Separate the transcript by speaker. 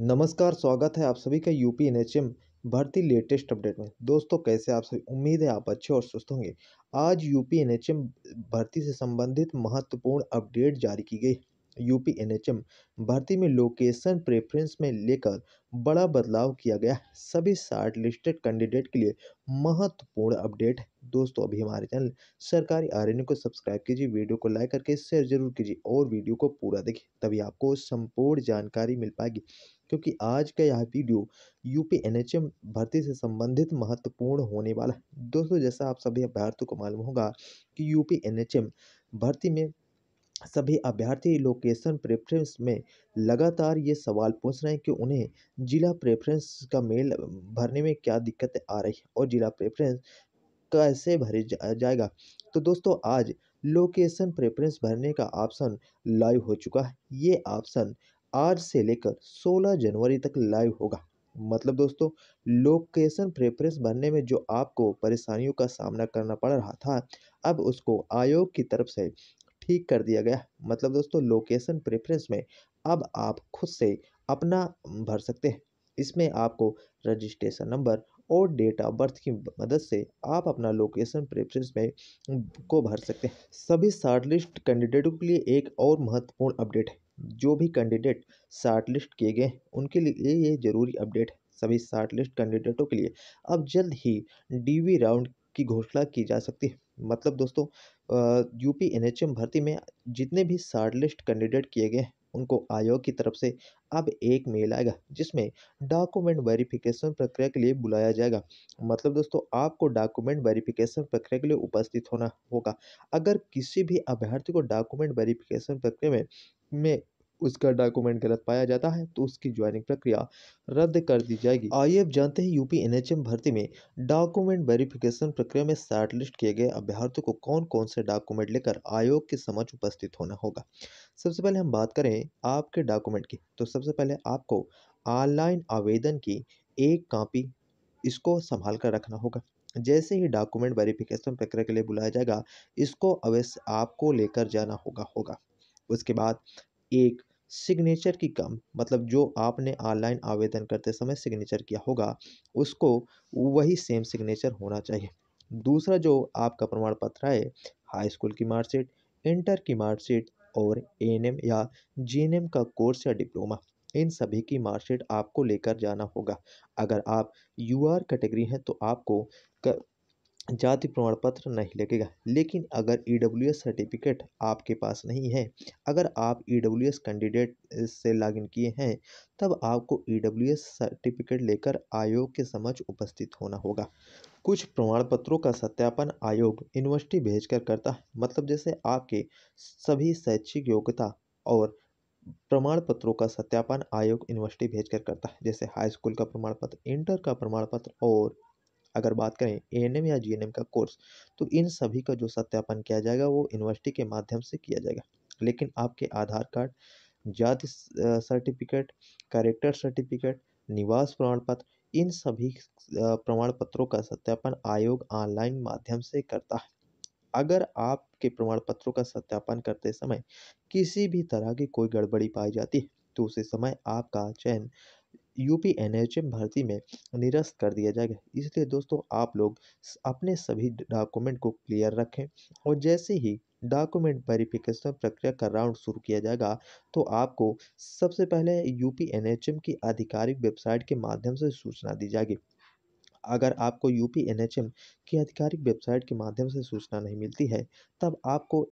Speaker 1: नमस्कार स्वागत है आप सभी का U P N H M भर्ती लेटेस्ट अपडेट में दोस्तों कैसे आप सभी उम्मीद है आप अच्छे और स्वस्थ होंगे आज U P N H M भर्ती से संबंधित महत्वपूर्ण अपडेट जारी की गई U P N H M भर्ती में लोकेशन प्रेफरेंस में लेकर बड़ा बदलाव किया गया सभी शार्ट लिस्टेड कैंडिडेट के लिए महत्वपूर्ण अपडेट दोस्तों अभी हमारे चैनल सरकारी आर को सब्सक्राइब कीजिए वीडियो को लाइक करके शेयर जरूर कीजिए और वीडियो को पूरा देखिए तभी आपको संपूर्ण जानकारी मिल पाएगी क्योंकि आज का यह वीडियो यूपी एनएचएम भर्ती से संबंधित महत्वपूर्ण होने वाला है दोस्तों जैसा आप सभी अभ्यर्थियों को मालूम होगा कि यूपी एनएचएम भर्ती में सभी अभ्यर्थी लोकेशन प्रेफरेंस में लगातार ये सवाल पूछ रहे हैं कि उन्हें जिला प्रेफरेंस का मेल भरने में क्या दिक्कत आ रही है और जिला प्रेफरेंस कैसे भरे जाएगा तो दोस्तों आज लोकेशन प्रेफरेंस भरने का ऑप्शन लाइव हो चुका है ये ऑप्शन आज से लेकर 16 जनवरी तक लाइव होगा मतलब दोस्तों लोकेशन प्रेफरेंस भरने में जो आपको परेशानियों का सामना करना पड़ रहा था अब उसको आयोग की तरफ से ठीक कर दिया गया मतलब दोस्तों लोकेशन प्रेफरेंस में अब आप खुद से अपना भर सकते हैं इसमें आपको रजिस्ट्रेशन नंबर और डेट ऑफ बर्थ की मदद से आप अपना लोकेशन प्रेफरेंस में को भर सकते हैं सभी शार्टलिस्ट कैंडिडेटों के लिए एक और महत्वपूर्ण अपडेट है जो भी कैंडिडेट शार्ट लिस्ट किए गए उनके लिए ये जरूरी अपडेट सभी शार्ट लिस्ट कैंडिडेटों के लिए अब जल्द ही डी राउंड की घोषणा की जा सकती है मतलब दोस्तों यूपी एन भर्ती में जितने भी शार्ट लिस्ट कैंडिडेट किए गए उनको आयोग की तरफ से अब एक मेल आएगा जिसमें डॉक्यूमेंट वेरिफिकेशन प्रक्रिया के लिए बुलाया जाएगा मतलब दोस्तों आपको डॉक्यूमेंट वेरिफिकेशन प्रक्रिया के लिए उपस्थित होना होगा अगर किसी भी अभ्यर्थी को डॉक्यूमेंट वेरिफिकेशन प्रक्रिया में में उसका डॉक्यूमेंट गलत पाया जाता है तो उसकी ज्वाइनिंग प्रक्रिया रद्द कर दी जाएगी आइए अब जानते हैं यूपी एनएचएम भर्ती में डॉक्यूमेंट वेरिफिकेशन प्रक्रिया में शार्ट लिस्ट किए गए अभ्यर्थियों को कौन कौन से डॉक्यूमेंट लेकर आयोग के समझ उपस्थित होना होगा सबसे पहले हम बात करें आपके डॉक्यूमेंट की तो सबसे पहले आपको ऑनलाइन आवेदन की एक कापी इसको संभाल कर रखना होगा जैसे ही डॉक्यूमेंट वेरिफिकेशन प्रक्रिया के लिए बुलाया जाएगा इसको अवश्य आपको लेकर जाना होगा होगा उसके बाद एक सिग्नेचर की कम मतलब जो आपने ऑनलाइन आवेदन करते समय सिग्नेचर किया होगा उसको वही सेम सिग्नेचर होना चाहिए दूसरा जो आपका प्रमाण पत्र है हाई स्कूल की मार्कशीट इंटर की मार्कशीट और एन या जी का कोर्स या डिप्लोमा इन सभी की मार्कशीट आपको लेकर जाना होगा अगर आप यू आर कैटेगरी हैं तो आपको जाति प्रमाण पत्र नहीं लगेगा लेकिन अगर ई डब्ल्यू एस सर्टिफिकेट आपके पास नहीं है अगर आप ई डब्ल्यू एस कैंडिडेट से लॉगिन किए हैं तब आपको ई डब्ल्यू एस सर्टिफिकेट लेकर आयोग के समक्ष उपस्थित होना होगा कुछ प्रमाण पत्रों का सत्यापन आयोग यूनिवर्सिटी भेजकर करता है मतलब जैसे आपके सभी शैक्षिक योग्यता और प्रमाण पत्रों का सत्यापन आयोग यूनिवर्सिटी भेजकर करता है जैसे हाई स्कूल का प्रमाण पत्र इंटर का प्रमाण पत्र और अगर बात करें ए एन एम या जी एन एम का कोर्स तो इन सभी का जो सत्यापन किया जाएगा वो यूनिवर्सिटी के माध्यम से किया जाएगा लेकिन आपके आधार कार्ड जाति सर्टिफिकेट कैरेक्टर सर्टिफिकेट निवास प्रमाण पत्र इन सभी प्रमाण पत्रों का सत्यापन आयोग ऑनलाइन माध्यम से करता है अगर आपके प्रमाण पत्रों का सत्यापन करते समय किसी भी तरह की कोई गड़बड़ी पाई जाती है तो उसी समय आपका चयन U P N H M भर्ती में निरस्त कर दिया जाएगा इसलिए दोस्तों आप लोग अपने सभी डॉक्यूमेंट को क्लियर रखें और जैसे ही डॉक्यूमेंट वेरिफिकेशन प्रक्रिया का राउंड शुरू किया जाएगा तो आपको सबसे पहले U P N H M की आधिकारिक वेबसाइट के माध्यम से सूचना दी जाएगी अगर आपको U P N H M की आधिकारिक वेबसाइट के माध्यम से सूचना नहीं मिलती है तब आपको